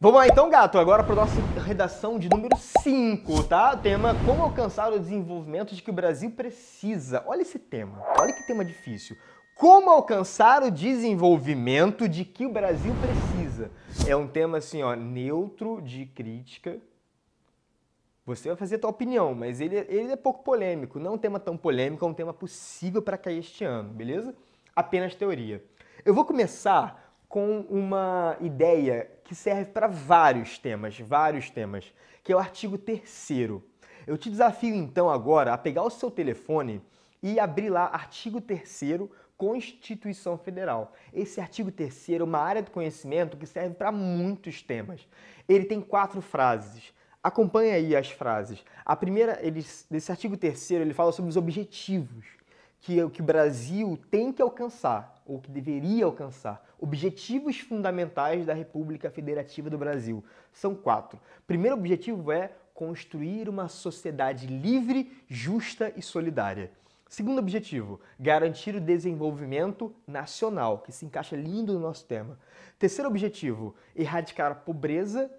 Vamos lá então, gato, agora para a nossa redação de número 5, tá? O tema Como alcançar o desenvolvimento de que o Brasil precisa. Olha esse tema, olha que tema difícil. Como alcançar o desenvolvimento de que o Brasil precisa. É um tema assim, ó, neutro de crítica. Você vai fazer a tua opinião, mas ele, ele é pouco polêmico. Não é um tema tão polêmico, é um tema possível para cair este ano, beleza? Apenas teoria. Eu vou começar com uma ideia que serve para vários temas, vários temas, que é o artigo 3 Eu te desafio então agora a pegar o seu telefone e abrir lá artigo 3 Constituição Federal. Esse artigo 3 é uma área de conhecimento que serve para muitos temas. Ele tem quatro frases. Acompanhe aí as frases. A primeira, ele, nesse artigo 3 ele fala sobre os objetivos que, é que o Brasil tem que alcançar, ou que deveria alcançar. Objetivos fundamentais da República Federativa do Brasil. São quatro. Primeiro objetivo é construir uma sociedade livre, justa e solidária. Segundo objetivo, garantir o desenvolvimento nacional, que se encaixa lindo no nosso tema. Terceiro objetivo, erradicar a pobreza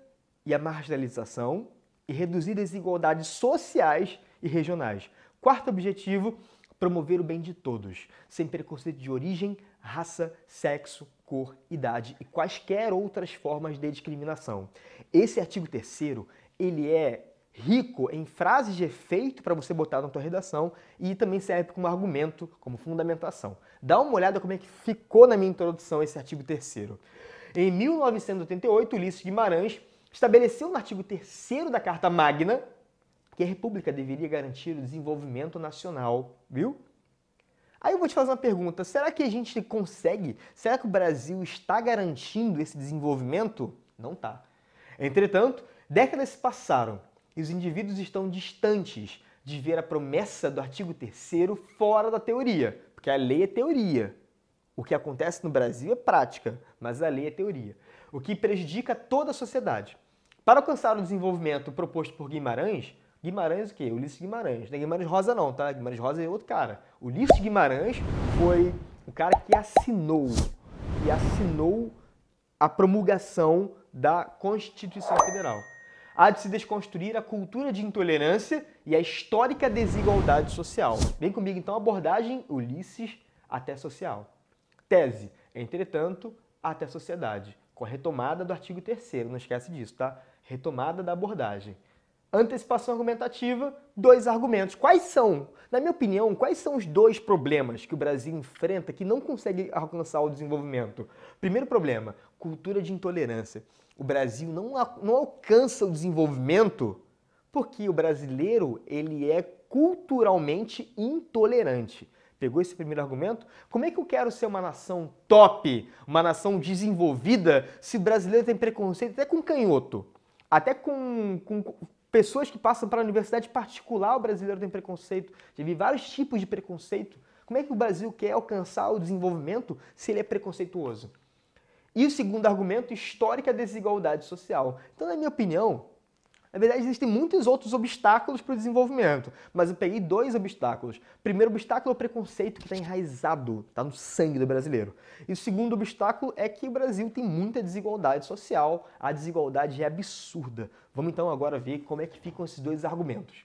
e a marginalização e reduzir desigualdades sociais e regionais. Quarto objetivo, promover o bem de todos, sem preconceito de origem, raça, sexo, cor, idade e quaisquer outras formas de discriminação. Esse artigo 3 ele é rico em frases de efeito para você botar na sua redação e também serve como argumento, como fundamentação. Dá uma olhada como é que ficou na minha introdução esse artigo 3 Em 1988, Ulisses Guimarães estabeleceu no artigo 3 da Carta Magna que a República deveria garantir o desenvolvimento nacional, viu? Aí eu vou te fazer uma pergunta: será que a gente consegue? Será que o Brasil está garantindo esse desenvolvimento? Não está. Entretanto, décadas se passaram e os indivíduos estão distantes de ver a promessa do artigo 3 fora da teoria, porque a lei é teoria. O que acontece no Brasil é prática, mas a lei é teoria, o que prejudica toda a sociedade. Para alcançar o desenvolvimento proposto por Guimarães, Guimarães o quê? Ulisses Guimarães. Não é Guimarães Rosa não, tá? Guimarães Rosa é outro cara. Ulisses Guimarães foi o cara que assinou, que assinou a promulgação da Constituição Federal. Há de se desconstruir a cultura de intolerância e a histórica desigualdade social. Vem comigo então a abordagem Ulisses até social. Tese, entretanto, até sociedade, com a retomada do artigo 3 não esquece disso, tá? Retomada da abordagem antecipação argumentativa, dois argumentos. Quais são? Na minha opinião, quais são os dois problemas que o Brasil enfrenta que não consegue alcançar o desenvolvimento? Primeiro problema, cultura de intolerância. O Brasil não, não alcança o desenvolvimento porque o brasileiro ele é culturalmente intolerante. Pegou esse primeiro argumento? Como é que eu quero ser uma nação top, uma nação desenvolvida, se o brasileiro tem preconceito até com canhoto? Até com, com, pessoas que passam para a universidade particular, o brasileiro tem preconceito, já vi vários tipos de preconceito. Como é que o Brasil quer alcançar o desenvolvimento se ele é preconceituoso? E o segundo argumento, histórica desigualdade social. Então, na minha opinião, na verdade, existem muitos outros obstáculos para o desenvolvimento, mas eu peguei dois obstáculos. Primeiro obstáculo é o preconceito que está enraizado, está no sangue do brasileiro. E o segundo obstáculo é que o Brasil tem muita desigualdade social, a desigualdade é absurda. Vamos então agora ver como é que ficam esses dois argumentos.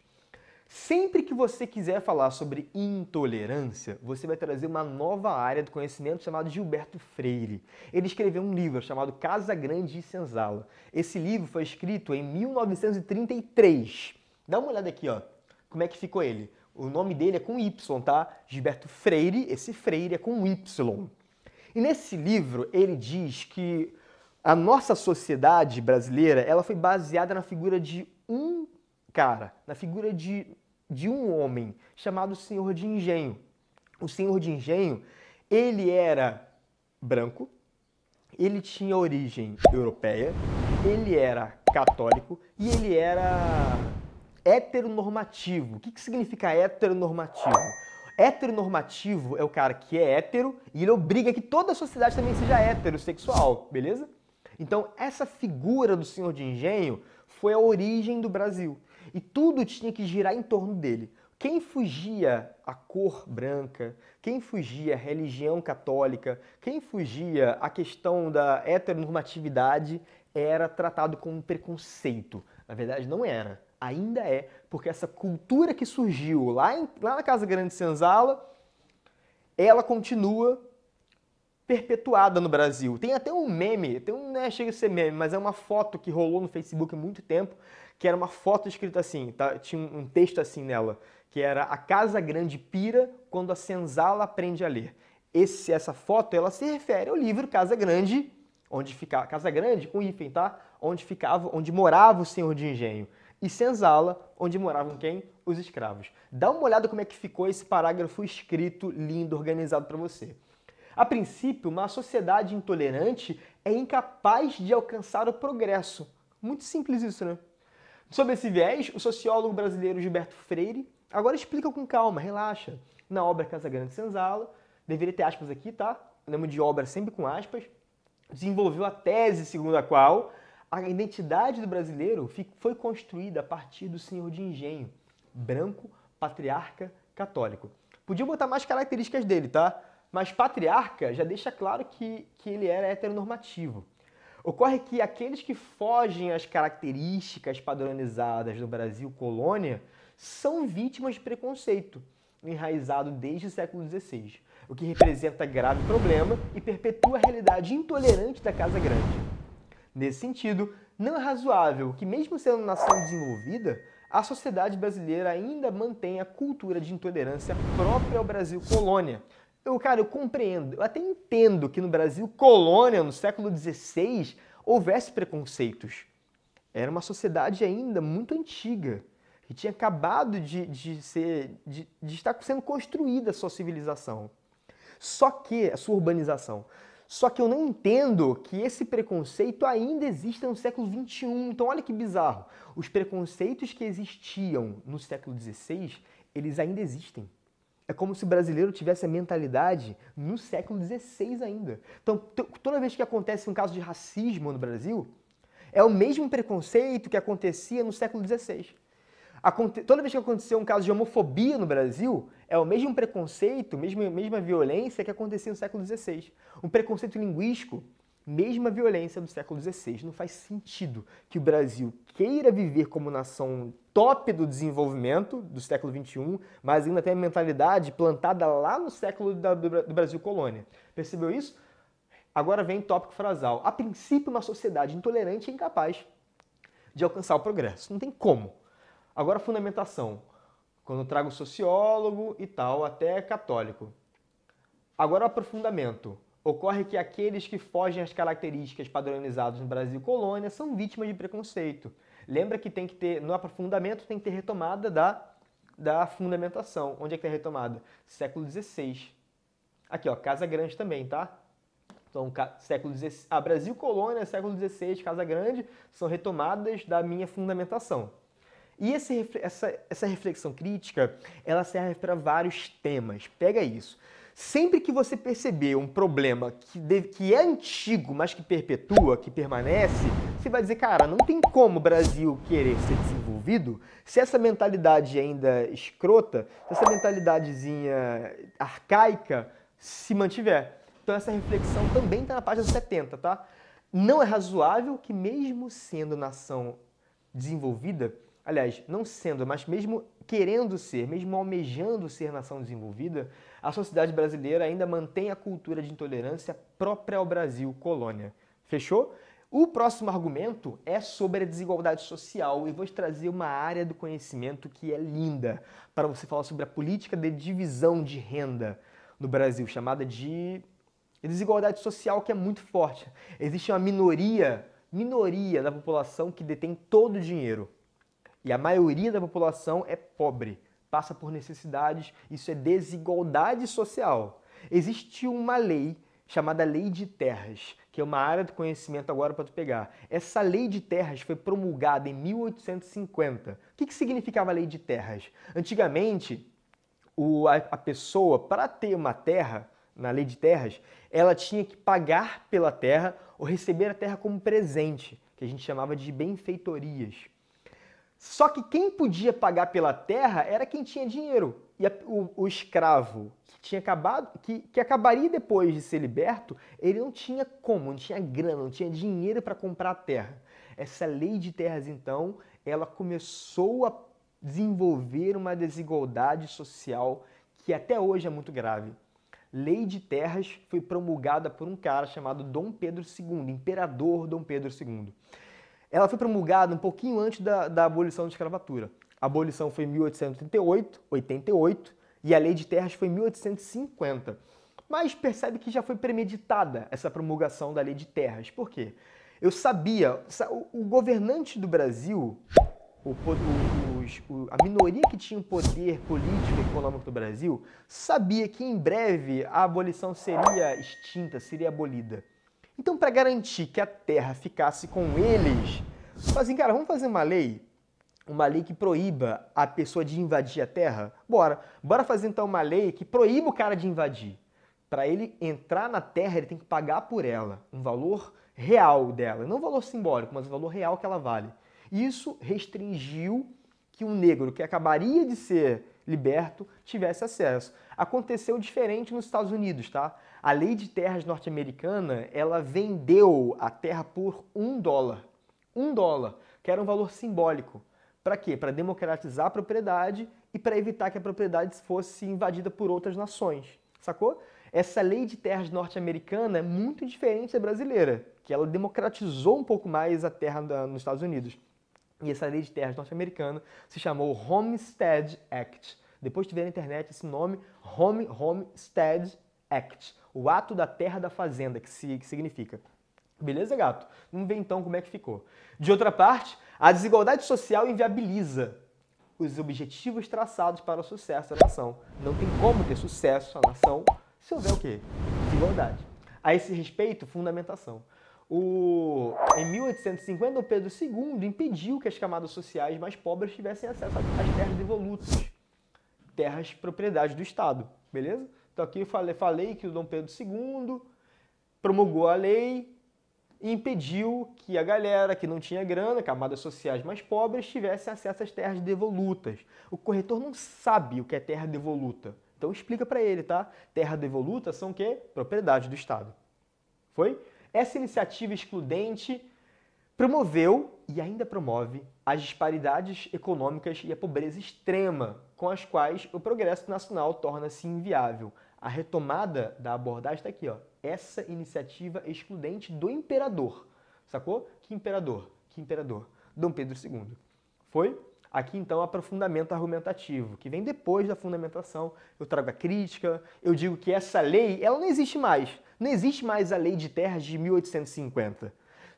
Sempre que você quiser falar sobre intolerância, você vai trazer uma nova área do conhecimento chamada Gilberto Freire. Ele escreveu um livro chamado Casa Grande e Senzala. Esse livro foi escrito em 1933. Dá uma olhada aqui, ó. Como é que ficou ele? O nome dele é com Y, tá? Gilberto Freire, esse Freire é com Y. E nesse livro ele diz que a nossa sociedade brasileira, ela foi baseada na figura de um cara, na figura de de um homem chamado Senhor de Engenho. O Senhor de Engenho, ele era branco, ele tinha origem europeia, ele era católico e ele era heteronormativo. O que, que significa heteronormativo? Heteronormativo é o cara que é hétero e ele obriga que toda a sociedade também seja heterossexual, beleza? Então, essa figura do senhor de engenho foi a origem do Brasil e tudo tinha que girar em torno dele. Quem fugia à cor branca, quem fugia à religião católica, quem fugia à questão da heteronormatividade era tratado como preconceito. Na verdade, não era. Ainda é, porque essa cultura que surgiu lá, em, lá na Casa Grande Senzala, ela continua perpetuada no Brasil. Tem até um meme, tem um, né, chega a ser meme, mas é uma foto que rolou no Facebook há muito tempo, que era uma foto escrita assim, tá? tinha um texto assim nela, que era A Casa Grande pira quando a senzala aprende a ler. Esse, essa foto ela se refere ao livro Casa Grande, onde ficava Casa Grande com hífen, tá? Onde ficava, onde morava o senhor de engenho e senzala, onde moravam quem? Os escravos. Dá uma olhada como é que ficou esse parágrafo escrito, lindo, organizado para você. A princípio, uma sociedade intolerante é incapaz de alcançar o progresso. Muito simples isso, né? Sob esse viés, o sociólogo brasileiro Gilberto Freire agora explica com calma, relaxa, na obra Casa Grande Senzala, deveria ter aspas aqui, tá? lembro de obra sempre com aspas, desenvolveu a tese segundo a qual a identidade do brasileiro foi construída a partir do senhor de engenho, branco, patriarca, católico. Podia botar mais características dele, tá? Mas patriarca já deixa claro que, que ele era heteronormativo. Ocorre que aqueles que fogem às características padronizadas do Brasil colônia são vítimas de preconceito enraizado desde o século XVI, o que representa grave problema e perpetua a realidade intolerante da Casa Grande. Nesse sentido, não é razoável que, mesmo sendo nação desenvolvida, a sociedade brasileira ainda mantenha a cultura de intolerância própria ao Brasil colônia, eu, cara, eu compreendo, eu até entendo que no Brasil, colônia, no século XVI, houvesse preconceitos. Era uma sociedade ainda muito antiga, que tinha acabado de, de, ser, de, de estar sendo construída a sua civilização. Só que, a sua urbanização. Só que eu não entendo que esse preconceito ainda exista no século XXI. Então, olha que bizarro. Os preconceitos que existiam no século XVI, eles ainda existem. É como se o brasileiro tivesse a mentalidade no século XVI ainda. Então, toda vez que acontece um caso de racismo no Brasil, é o mesmo preconceito que acontecia no século XVI. Aconte toda vez que aconteceu um caso de homofobia no Brasil, é o mesmo preconceito, mesma, mesma violência que acontecia no século XVI. Um preconceito linguístico mesma violência do século XVI. Não faz sentido que o Brasil queira viver como nação top do desenvolvimento do século XXI, mas ainda tem a mentalidade plantada lá no século da, do, do Brasil colônia. Percebeu isso? Agora vem tópico frasal. A princípio, uma sociedade intolerante é incapaz de alcançar o progresso. Não tem como. Agora, fundamentação. Quando trago sociólogo e tal, até católico. Agora, aprofundamento Ocorre que aqueles que fogem às características padronizadas no Brasil colônia são vítimas de preconceito. Lembra que tem que ter, no aprofundamento, tem que ter retomada da, da fundamentação. Onde é que tem retomada? Século XVI. Aqui, ó, Casa Grande também, tá? Então, século XVI, a Brasil colônia, século XVI, Casa Grande, são retomadas da minha fundamentação. E esse, essa, essa reflexão crítica, ela serve para vários temas. Pega isso. Sempre que você perceber um problema que, deve, que é antigo, mas que perpetua, que permanece, você vai dizer, cara, não tem como o Brasil querer ser desenvolvido se essa mentalidade ainda é escrota, se essa mentalidadezinha arcaica se mantiver. Então essa reflexão também está na página 70, tá? Não é razoável que mesmo sendo nação desenvolvida, aliás, não sendo, mas mesmo querendo ser, mesmo almejando ser nação desenvolvida, a sociedade brasileira ainda mantém a cultura de intolerância própria ao Brasil colônia. Fechou? O próximo argumento é sobre a desigualdade social e vou te trazer uma área do conhecimento que é linda para você falar sobre a política de divisão de renda no Brasil, chamada de desigualdade social, que é muito forte. Existe uma minoria, minoria da população que detém todo o dinheiro e a maioria da população é pobre passa por necessidades, isso é desigualdade social. Existe uma lei chamada Lei de Terras, que é uma área de conhecimento agora para tu pegar. Essa Lei de Terras foi promulgada em 1850. O que, que significava a Lei de Terras? Antigamente, o, a, a pessoa, para ter uma terra, na Lei de Terras, ela tinha que pagar pela terra ou receber a terra como presente, que a gente chamava de benfeitorias. Só que quem podia pagar pela terra era quem tinha dinheiro. E a, o, o, escravo que tinha acabado, que, que acabaria depois de ser liberto, ele não tinha como, não tinha grana, não tinha dinheiro para comprar a terra. Essa lei de terras, então, ela começou a desenvolver uma desigualdade social que até hoje é muito grave. Lei de Terras foi promulgada por um cara chamado Dom Pedro II, Imperador Dom Pedro II ela foi promulgada um pouquinho antes da, da abolição da escravatura. A abolição foi em 1838, 88, e a Lei de Terras foi em 1850. Mas percebe que já foi premeditada essa promulgação da Lei de Terras. Por quê? Eu sabia, o governante do Brasil, o, os, o, a minoria que tinha o poder político e econômico do Brasil, sabia que em breve a abolição seria extinta, seria abolida. Então, para garantir que a terra ficasse com eles, falaram assim, cara, vamos fazer uma lei, uma lei que proíba a pessoa de invadir a terra? Bora. Bora fazer então uma lei que proíba o cara de invadir. Para ele entrar na terra, ele tem que pagar por ela, um valor real dela, não um valor simbólico, mas o um valor real que ela vale. Isso restringiu que um negro que acabaria de ser liberto tivesse acesso aconteceu diferente nos Estados Unidos, tá? A lei de terras norte-americana, ela vendeu a terra por um dólar. Um dólar, que era um valor simbólico. Para quê? Para democratizar a propriedade e para evitar que a propriedade fosse invadida por outras nações, sacou? Essa lei de terras norte-americana é muito diferente da brasileira, que ela democratizou um pouco mais a terra da, nos Estados Unidos. E essa lei de terras norte-americana se chamou Homestead Act. Depois tiver ver na internet esse nome, Home Homestead Act, o ato da terra da fazenda, que, se, que significa. Beleza, gato? Vamos ver então como é que ficou. De outra parte, a desigualdade social inviabiliza os objetivos traçados para o sucesso da nação. Não tem como ter sucesso a nação se houver o quê? Desigualdade. A esse respeito, fundamentação. O, em 1850, o Pedro II impediu que as camadas sociais mais pobres tivessem acesso às terras devolutas terras propriedade do Estado, beleza? Então aqui eu falei, falei que o Dom Pedro II promulgou a lei e impediu que a galera que não tinha grana, camadas sociais mais pobres, tivesse acesso às terras devolutas. O corretor não sabe o que é terra devoluta. Então explica para ele, tá? Terra devoluta são o quê? Propriedade do Estado. Foi? Essa iniciativa excludente promoveu e ainda promove as disparidades econômicas e a pobreza extrema, com as quais o progresso nacional torna-se inviável. A retomada da abordagem está aqui, ó. Essa iniciativa excludente do imperador. Sacou? Que imperador? Que imperador? Dom Pedro II. Foi? Aqui então aprofundamento argumentativo, que vem depois da fundamentação. Eu trago a crítica, eu digo que essa lei, ela não existe mais. Não existe mais a lei de terras de 1850.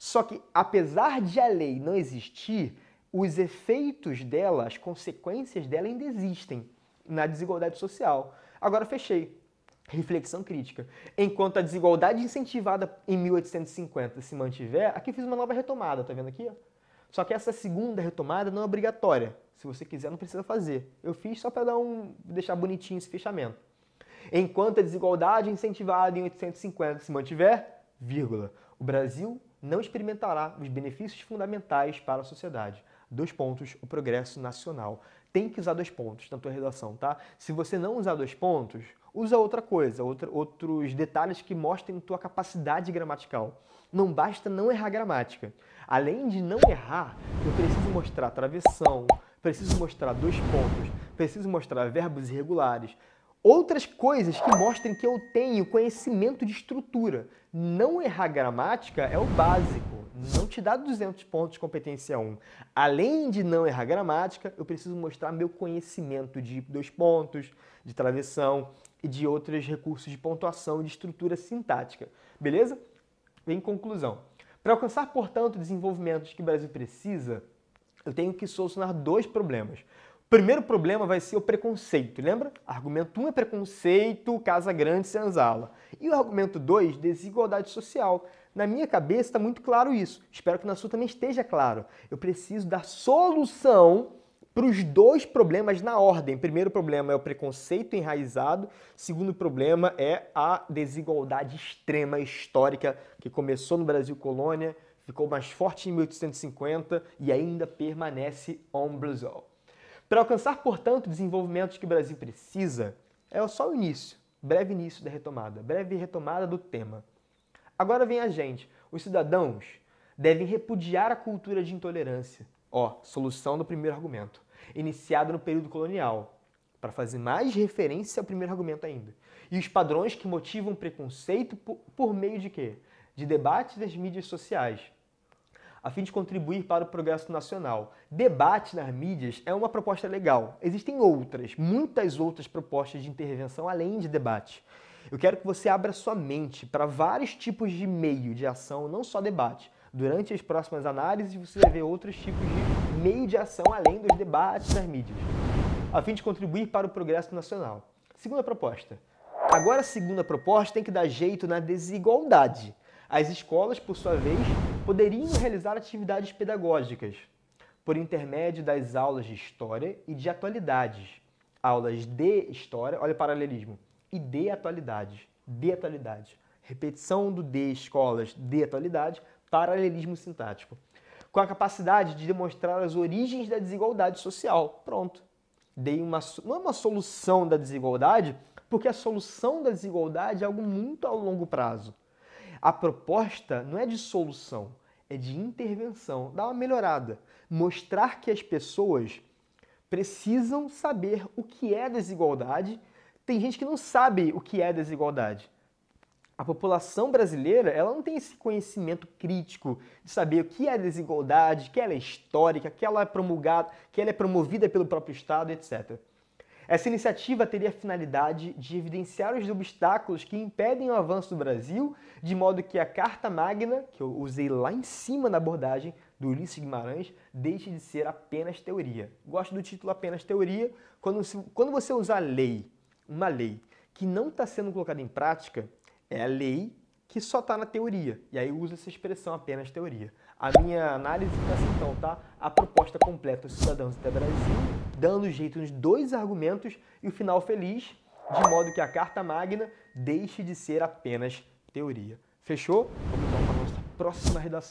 Só que, apesar de a lei não existir, os efeitos dela, as consequências dela ainda existem na desigualdade social. Agora fechei. Reflexão crítica. Enquanto a desigualdade incentivada em 1850 se mantiver, aqui fiz uma nova retomada, tá vendo aqui? Só que essa segunda retomada não é obrigatória. Se você quiser, não precisa fazer. Eu fiz só para dar um, deixar bonitinho esse fechamento. Enquanto a desigualdade incentivada em 1850 se mantiver, vírgula, o Brasil não experimentará os benefícios fundamentais para a sociedade. Dois pontos, o progresso nacional. Tem que usar dois pontos na tua redação, tá? Se você não usar dois pontos, usa outra coisa, outra, outros detalhes que mostrem tua capacidade gramatical. Não basta não errar gramática. Além de não errar, eu preciso mostrar travessão, preciso mostrar dois pontos, preciso mostrar verbos irregulares, Outras coisas que mostrem que eu tenho conhecimento de estrutura. Não errar gramática é o básico. Não te dá 200 pontos de competência 1. Além de não errar gramática, eu preciso mostrar meu conhecimento de dois pontos, de travessão e de outros recursos de pontuação e de estrutura sintática. Beleza? Em conclusão, para alcançar, portanto, desenvolvimentos que o Brasil precisa, eu tenho que solucionar dois problemas. Primeiro problema vai ser o preconceito, lembra? Argumento 1 um é preconceito, casa grande, senzala. E o argumento 2, desigualdade social. Na minha cabeça está muito claro isso. Espero que na sua também esteja claro. Eu preciso dar solução para os dois problemas na ordem. Primeiro problema é o preconceito enraizado, segundo problema é a desigualdade extrema histórica que começou no Brasil colônia, ficou mais forte em 1850 e ainda permanece on Brasil. Para alcançar, portanto, o desenvolvimento que o Brasil precisa, é só o início, breve início da retomada, breve retomada do tema. Agora vem a gente, os cidadãos devem repudiar a cultura de intolerância. Ó, oh, solução do primeiro argumento, iniciado no período colonial, para fazer mais referência ao primeiro argumento ainda. E os padrões que motivam preconceito por, por meio de quê? De debates das mídias sociais a fim de contribuir para o progresso nacional. Debate nas mídias é uma proposta legal. Existem outras, muitas outras propostas de intervenção além de debate. Eu quero que você abra sua mente para vários tipos de meio de ação, não só debate. Durante as próximas análises, você vai ver outros tipos de meio de ação além dos debates nas mídias, a fim de contribuir para o progresso nacional. Segunda proposta. Agora, a segunda proposta tem que dar jeito na desigualdade. As escolas, por sua vez, poderiam realizar atividades pedagógicas por intermédio das aulas de história e de atualidades. Aulas de história, olha o paralelismo, e de atualidades, de atualidades. Repetição do de escolas de atualidade, paralelismo sintático. Com a capacidade de demonstrar as origens da desigualdade social. Pronto. Dei uma, não é uma solução da desigualdade, porque a solução da desigualdade é algo muito a longo prazo. A proposta não é de solução, é de intervenção, dar uma melhorada, mostrar que as pessoas precisam saber o que é desigualdade. Tem gente que não sabe o que é desigualdade. A população brasileira, ela não tem esse conhecimento crítico de saber o que é desigualdade, que ela é histórica, que ela é promulgada, que ela é promovida pelo próprio Estado, etc. Essa iniciativa teria a finalidade de evidenciar os obstáculos que impedem o avanço do Brasil, de modo que a Carta Magna, que eu usei lá em cima na abordagem do Ulisses Guimarães, deixe de ser apenas teoria. Gosto do título apenas teoria. Quando, se, quando você usar lei, uma lei que não está sendo colocada em prática, é a lei que só está na teoria. E aí usa essa expressão apenas teoria. A minha análise está assim, então, tá? A proposta completa dos cidadãos até Brasil dando jeito nos dois argumentos e o final feliz, de modo que a carta magna deixe de ser apenas teoria. Fechou? Vamos então para a nossa próxima redação.